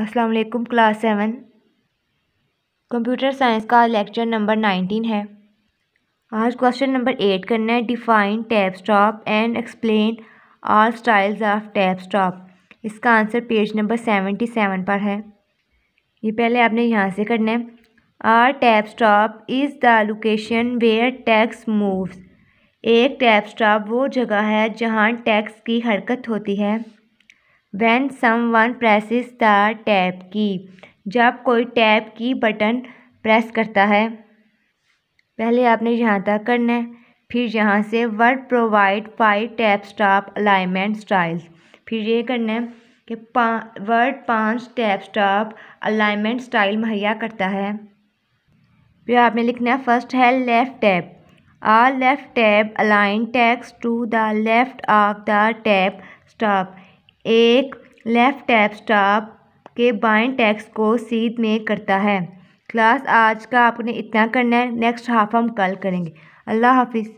अस्सलाम वालेकुम class seven computer science का लेक्चर नंबर नाइनटीन है आज क्वेश्चन नंबर एट करना है define tab stop and explain all styles of tab stop इसका answer page number seventy seven पर है ये पहले आपने यहाँ से करना है are tab stop is the location where text moves एक टैप स्टॉप वो जगह है जहाँ टैक्स की हरकत होती है when someone presses the tab की जब कोई टैप की बटन प्रेस करता है पहले आपने यहाँ तक करना है फिर यहाँ से word provide five tab stop alignment styles फिर ये करना है कि पा वर्ड पांच टैप स्टॉप अलाइनमेंट स्टाइल मुहैया करता है फिर आपने लिखना है फर्स्ट है लेफ़्ट टैप आ left tab align text to the left of the tab stop एक लेफ्ट स्टॉप के बाइन टैक्स को सीध में करता है क्लास आज का आपने इतना करना है नेक्स्ट हाफ हम कल करेंगे अल्लाह हाफिज़